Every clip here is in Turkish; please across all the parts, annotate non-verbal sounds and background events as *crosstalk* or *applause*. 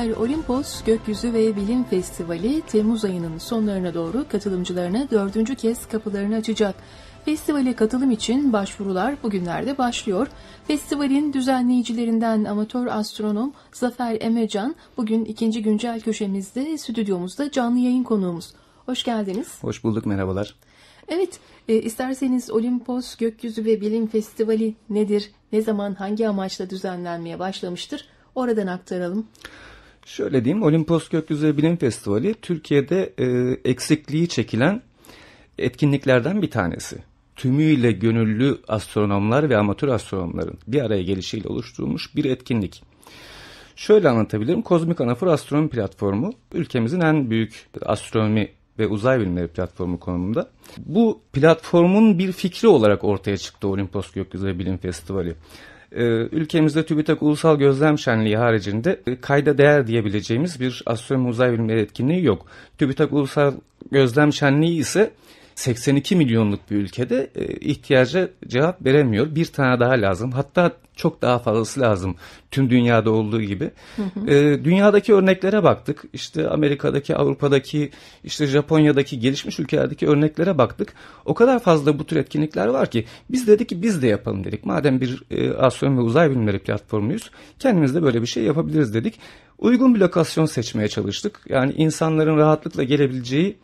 Cezayir Olimpos Gökyüzü ve Bilim Festivali Temmuz ayının sonlarına doğru katılımcılarına dördüncü kez kapılarını açacak. Festivale katılım için başvurular bugünlerde başlıyor. Festivalin düzenleyicilerinden amatör astronom Zafer Emecan bugün ikinci güncel köşemizde stüdyomuzda canlı yayın konuğumuz. Hoş geldiniz. Hoş bulduk merhabalar. Evet, e, isterseniz Olimpos Gökyüzü ve Bilim Festivali nedir? Ne zaman hangi amaçla düzenlenmeye başlamıştır? Oradan aktaralım. Şöyle diyeyim Olimpos Gökyüzü Bilim Festivali Türkiye'de e, eksikliği çekilen etkinliklerden bir tanesi. Tümüyle gönüllü astronomlar ve amatör astronomların bir araya gelişiyle oluşturulmuş bir etkinlik. Şöyle anlatabilirim. Kozmik Anafor Astronomi Platformu ülkemizin en büyük astronomi ve uzay bilimleri platformu konumunda. Bu platformun bir fikri olarak ortaya çıktı Olimpos Gökyüzü Bilim Festivali. E, ülkemizde TÜBİTAK Ulusal Gözlem Şenliği haricinde e, kayda değer diyebileceğimiz bir astronomi uzay bilimleri etkinliği yok. TÜBİTAK Ulusal Gözlem Şenliği ise 82 milyonluk bir ülkede e, ihtiyaca cevap veremiyor. Bir tane daha lazım. Hatta çok daha fazlası lazım. Tüm dünyada olduğu gibi. Hı hı. E, dünyadaki örneklere baktık. İşte Amerika'daki, Avrupa'daki, işte Japonya'daki gelişmiş ülkelerdeki örneklere baktık. O kadar fazla bu tür etkinlikler var ki biz dedik ki biz de yapalım dedik. Madem bir e, astronomi ve uzay bilimleri platformuyuz kendimiz de böyle bir şey yapabiliriz dedik. Uygun bir lokasyon seçmeye çalıştık. Yani insanların rahatlıkla gelebileceği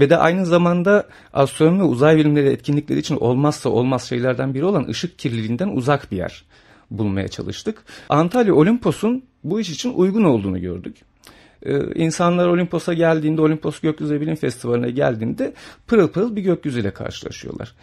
ve de aynı zamanda astronomi ve uzay bilimleri etkinlikleri için olmazsa olmaz şeylerden biri olan ışık kirliliğinden uzak bir yer bulmaya çalıştık. Antalya Olimpos'un bu iş için uygun olduğunu gördük. Ee, insanlar Olimpos'a geldiğinde, Olimpos Gökyüzü Bilim Festivali'ne geldiğinde pırıl pırıl bir gökyüzüyle karşılaşıyorlar.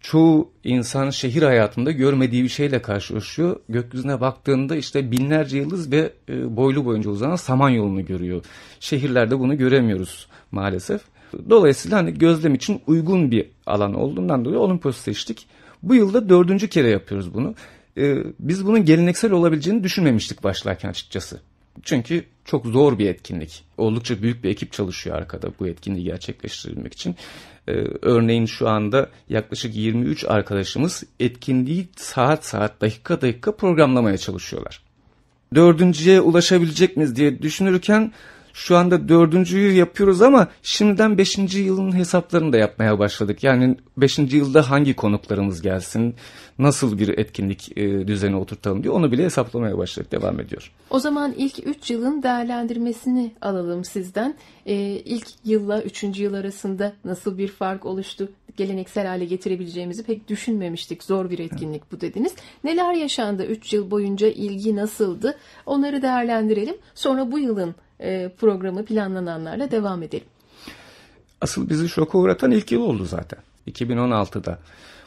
Çoğu insan şehir hayatında görmediği bir şeyle karşılaşıyor. Gökyüzüne baktığında işte binlerce yıldız ve e, boylu boyunca uzanan samanyolunu görüyor. Şehirlerde bunu göremiyoruz maalesef. Dolayısıyla hani gözlem için uygun bir alan olduğundan dolayı Olimpos'u seçtik. Bu yılda dördüncü kere yapıyoruz bunu e, biz bunun geleneksel olabileceğini düşünmemiştik başlarken açıkçası. Çünkü çok zor bir etkinlik. Oldukça büyük bir ekip çalışıyor arkada bu etkinliği gerçekleştirilmek için. Ee, örneğin şu anda yaklaşık 23 arkadaşımız etkinliği saat saat dakika dakika programlamaya çalışıyorlar. Dördüncüye ulaşabilecek miyiz diye düşünürken şu anda dördüncüyü yapıyoruz ama şimdiden beşinci yılın hesaplarını da yapmaya başladık. Yani beşinci yılda hangi konuklarımız gelsin, nasıl bir etkinlik e, düzeni oturtalım diye onu bile hesaplamaya başladık, devam ediyor. O zaman ilk üç yılın değerlendirmesini alalım sizden. E, ilk yılla üçüncü yıl arasında nasıl bir fark oluştu? Geleneksel hale getirebileceğimizi pek düşünmemiştik. Zor bir etkinlik bu dediniz. Neler yaşandı? üç yıl boyunca ilgi nasıldı? Onları değerlendirelim. Sonra bu yılın e, programı planlananlarla devam edelim. Asıl bizi şoka uğratan ilk yıl oldu zaten. 2016'da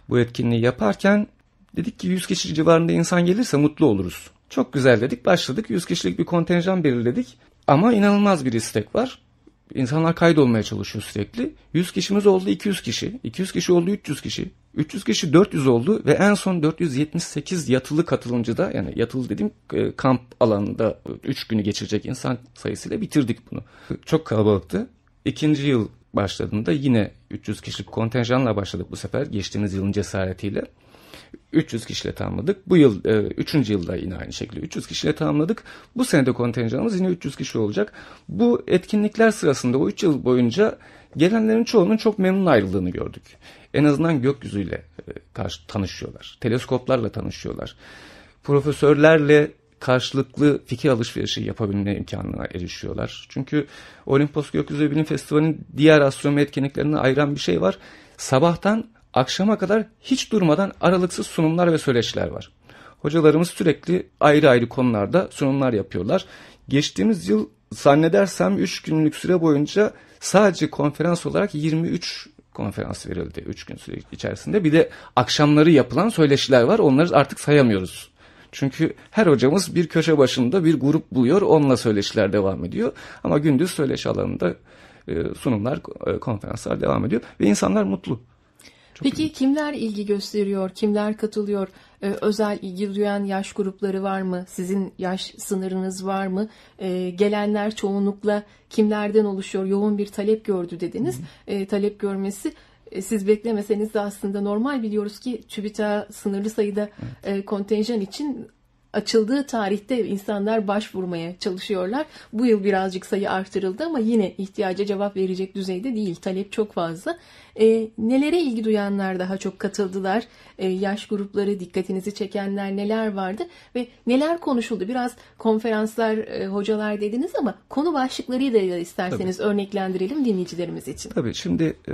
bu etkinliği yaparken dedik ki 100 kişi civarında insan gelirse mutlu oluruz. Çok güzel dedik başladık 100 kişilik bir kontenjan belirledik ama inanılmaz bir istek var. İnsanlar kaydolmaya çalışıyor sürekli. 100 kişimiz oldu 200 kişi, 200 kişi oldu 300 kişi, 300 kişi 400 oldu ve en son 478 yatılı katılımcıda yani yatılı dedim e, kamp alanında 3 günü geçirecek insan sayısıyla bitirdik bunu. Çok kalabalıktı. İkinci yıl başladığında yine 300 kişilik kontenjanla başladık bu sefer geçtiğimiz yılın cesaretiyle. 300 kişiyle tamamladık. Bu yıl 3. E, yılda yine aynı şekilde 300 kişiyle tamamladık. Bu senede kontenjanımız yine 300 kişi olacak. Bu etkinlikler sırasında o 3 yıl boyunca gelenlerin çoğunun çok memnun ayrıldığını gördük en azından gökyüzüyle e, karşı tanışıyorlar. Teleskoplarla tanışıyorlar. Profesörlerle karşılıklı fikir alışverişi yapabilme imkanına erişiyorlar. Çünkü Olimpos Gökyüzü Bilim Festivali'nin diğer astronomi etkinliklerinden ayıran bir şey var. Sabahtan akşama kadar hiç durmadan aralıksız sunumlar ve söyleşiler var. Hocalarımız sürekli ayrı ayrı konularda sunumlar yapıyorlar. Geçtiğimiz yıl zannedersem 3 günlük süre boyunca sadece konferans olarak 23 konferans verildi 3 gün süre içerisinde. Bir de akşamları yapılan söyleşiler var. Onları artık sayamıyoruz. Çünkü her hocamız bir köşe başında bir grup buluyor. Onunla söyleşiler devam ediyor. Ama gündüz söyleşi alanında e, sunumlar, e, konferanslar devam ediyor. Ve insanlar mutlu. Çok Peki önemli. kimler ilgi gösteriyor, kimler katılıyor? Ee, özel ilgi duyan yaş grupları var mı? Sizin yaş sınırınız var mı? Ee, gelenler çoğunlukla kimlerden oluşuyor? Yoğun bir talep gördü dediniz. Ee, talep görmesi e, siz beklemeseniz de aslında normal biliyoruz ki TÜBİTAK sınırlı sayıda evet. E, kontenjan için açıldığı tarihte insanlar başvurmaya çalışıyorlar. Bu yıl birazcık sayı artırıldı ama yine ihtiyaca cevap verecek düzeyde değil. Talep çok fazla. E, nelere ilgi duyanlar daha çok katıldılar? E, yaş grupları, dikkatinizi çekenler neler vardı? Ve neler konuşuldu? Biraz konferanslar, e, hocalar dediniz ama konu başlıklarıyla isterseniz Tabii. örneklendirelim dinleyicilerimiz için. Tabii şimdi e,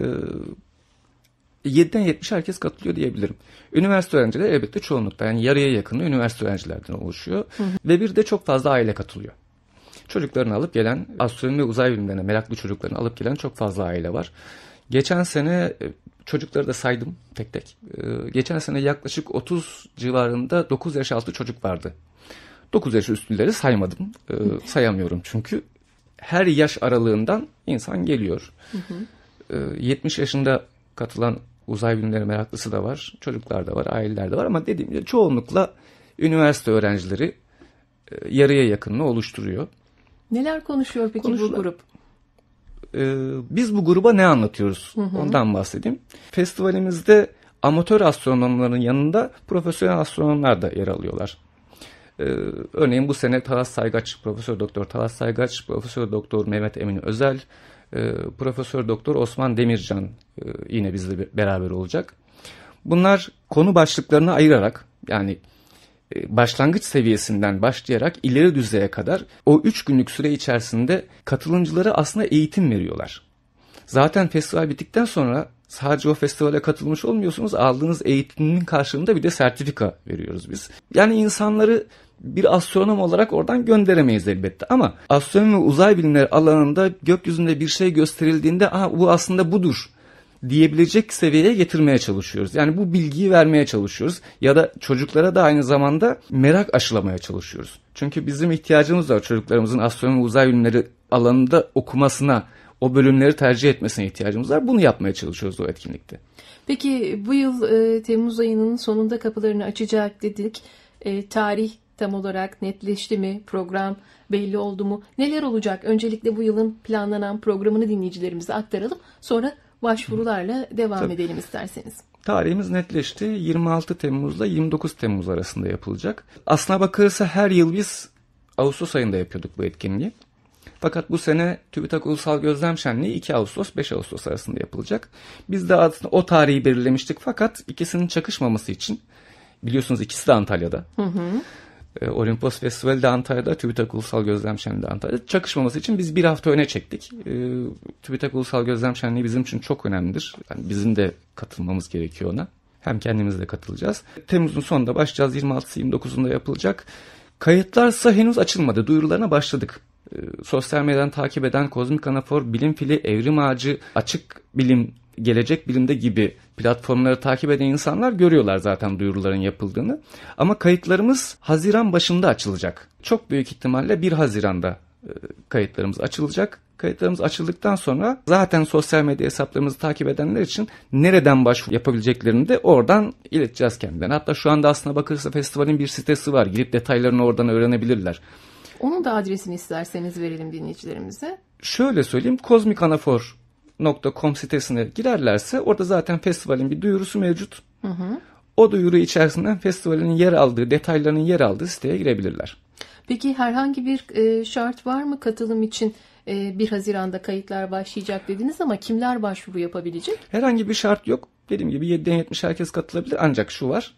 7'den 70 herkes katılıyor diyebilirim. Üniversite öğrencileri elbette çoğunlukta yani yarıya yakını üniversite öğrencilerden oluşuyor. Hı hı. Ve bir de çok fazla aile katılıyor. Çocuklarını alıp gelen astronomi ve uzay bilimlerine meraklı çocuklarını alıp gelen çok fazla aile var. Geçen sene e, çocukları da saydım tek tek. E, geçen sene yaklaşık 30 civarında 9 yaş altı çocuk vardı. 9 yaş üstüleri saymadım. E, *laughs* sayamıyorum çünkü. Her yaş aralığından insan geliyor. Hı hı. 70 yaşında katılan uzay bilimleri meraklısı da var, çocuklar da var, aileler de var ama dediğim gibi çoğunlukla üniversite öğrencileri e, yarıya yakınını oluşturuyor. Neler konuşuyor peki Konuşular. bu grup? Ee, biz bu gruba ne anlatıyoruz? Hı hı. Ondan bahsedeyim. Festivalimizde amatör astronomların yanında profesyonel astronomlar da yer alıyorlar. Ee, örneğin bu sene Talas Saygaç, Profesör Doktor Talas Saygaç, Profesör Doktor Mehmet Emin Özel, ee, Profesör Doktor Osman Demircan e, yine bizle beraber olacak. Bunlar konu başlıklarını ayırarak yani e, başlangıç seviyesinden başlayarak ileri düzeye kadar o 3 günlük süre içerisinde katılımcılara aslında eğitim veriyorlar. Zaten festival bittikten sonra sadece o festivale katılmış olmuyorsunuz. Aldığınız eğitimin karşılığında bir de sertifika veriyoruz biz. Yani insanları bir astronom olarak oradan gönderemeyiz elbette ama astronomi ve uzay bilimleri alanında gökyüzünde bir şey gösterildiğinde Aha, bu aslında budur diyebilecek seviyeye getirmeye çalışıyoruz. Yani bu bilgiyi vermeye çalışıyoruz ya da çocuklara da aynı zamanda merak aşılamaya çalışıyoruz. Çünkü bizim ihtiyacımız var çocuklarımızın astronomi uzay bilimleri alanında okumasına o bölümleri tercih etmesine ihtiyacımız var. Bunu yapmaya çalışıyoruz o etkinlikte. Peki bu yıl e, Temmuz ayının sonunda kapılarını açacak dedik. E, tarih tam olarak netleşti mi? Program belli oldu mu? Neler olacak? Öncelikle bu yılın planlanan programını dinleyicilerimize aktaralım. Sonra başvurularla devam Tabii. edelim isterseniz. Tarihimiz netleşti. 26 Temmuz'da 29 Temmuz arasında yapılacak. Aslına bakılırsa her yıl biz Ağustos ayında yapıyorduk bu etkinliği. Fakat bu sene TÜBİTAK Ulusal Gözlem Şenliği 2 Ağustos 5 Ağustos arasında yapılacak. Biz de aslında o tarihi belirlemiştik fakat ikisinin çakışmaması için biliyorsunuz ikisi de Antalya'da. Hı hı. Ee, Olimpos Festivali de Antalya'da, TÜBİTAK Ulusal Gözlem Şenliği de Antalya'da. Çakışmaması için biz bir hafta öne çektik. E, TÜBİTAK Ulusal Gözlem Şenliği bizim için çok önemlidir. Yani bizim de katılmamız gerekiyor ona. Hem kendimiz de katılacağız. Temmuz'un sonunda başlayacağız. 26-29'unda yapılacak. Kayıtlarsa henüz açılmadı. Duyurularına başladık. Ee, sosyal medyadan takip eden Kozmik Anafor, Bilim Fili, Evrim Ağacı, Açık Bilim, Gelecek Bilim'de gibi platformları takip eden insanlar görüyorlar zaten duyuruların yapıldığını. Ama kayıtlarımız Haziran başında açılacak. Çok büyük ihtimalle 1 Haziran'da e, kayıtlarımız açılacak. Kayıtlarımız açıldıktan sonra zaten sosyal medya hesaplarımızı takip edenler için nereden başvuru yapabileceklerini de oradan ileteceğiz kendilerine. Hatta şu anda aslına bakılırsa festivalin bir sitesi var. Girip detaylarını oradan öğrenebilirler. Onun da adresini isterseniz verelim dinleyicilerimize. Şöyle söyleyeyim kozmikanafor.com sitesine girerlerse orada zaten festivalin bir duyurusu mevcut. Hı hı. O duyuru içerisinden festivalin yer aldığı, detaylarının yer aldığı siteye girebilirler. Peki herhangi bir e, şart var mı katılım için? E, 1 Haziran'da kayıtlar başlayacak dediniz ama kimler başvuru yapabilecek? Herhangi bir şart yok. Dediğim gibi 7'den 70 herkes katılabilir ancak şu var.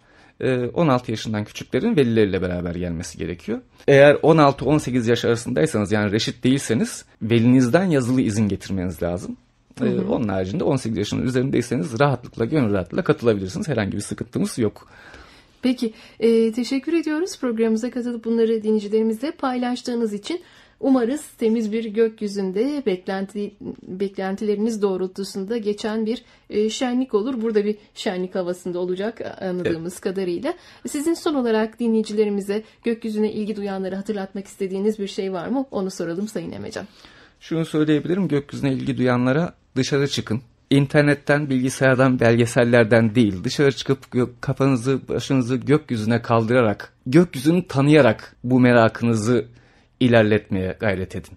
16 ee, yaşından küçüklerin velileriyle beraber gelmesi gerekiyor. Eğer 16-18 yaş arasındaysanız yani reşit değilseniz velinizden yazılı izin getirmeniz lazım. Ee, hı hı. Onun haricinde 18 yaşının üzerindeyseniz rahatlıkla, gönül rahatlığıyla katılabilirsiniz. Herhangi bir sıkıntımız yok. Peki, e, teşekkür ediyoruz programımıza katılıp bunları dinleyicilerimizle paylaştığınız için. Umarız temiz bir gökyüzünde beklenti, beklentileriniz doğrultusunda geçen bir e, şenlik olur. Burada bir şenlik havasında olacak e, anladığımız evet. kadarıyla. Sizin son olarak dinleyicilerimize gökyüzüne ilgi duyanları hatırlatmak istediğiniz bir şey var mı? Onu soralım Sayın Emecan. Şunu söyleyebilirim gökyüzüne ilgi duyanlara dışarı çıkın. İnternetten, bilgisayardan, belgesellerden değil dışarı çıkıp kafanızı, başınızı gökyüzüne kaldırarak, gökyüzünü tanıyarak bu merakınızı ilerletmeye gayret edin.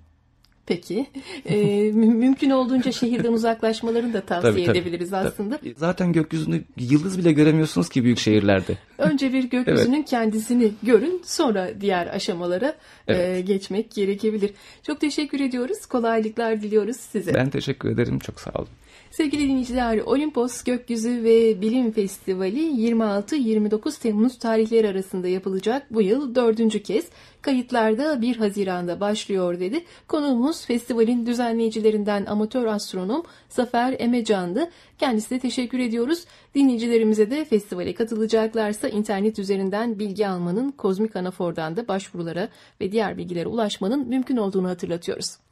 Peki. E, mümkün olduğunca şehirden uzaklaşmalarını da tavsiye tabii, tabii, edebiliriz aslında. Tabii. Zaten gökyüzünü yıldız bile göremiyorsunuz ki büyük şehirlerde. *laughs* Önce bir gökyüzünün evet. kendisini görün sonra diğer aşamalara e, evet. e, geçmek gerekebilir. Çok teşekkür ediyoruz. Kolaylıklar diliyoruz size. Ben teşekkür ederim. Çok sağ olun. Sevgili dinleyiciler, Olimpos Gökyüzü ve Bilim Festivali 26-29 Temmuz tarihleri arasında yapılacak bu yıl dördüncü kez kayıtlarda 1 Haziran'da başlıyor dedi. Konuğumuz festivalin düzenleyicilerinden amatör astronom Zafer Emecan'dı. Kendisine teşekkür ediyoruz. Dinleyicilerimize de festivale katılacaklarsa internet üzerinden bilgi almanın Kozmik Anafor'dan da başvurulara ve diğer bilgilere ulaşmanın mümkün olduğunu hatırlatıyoruz.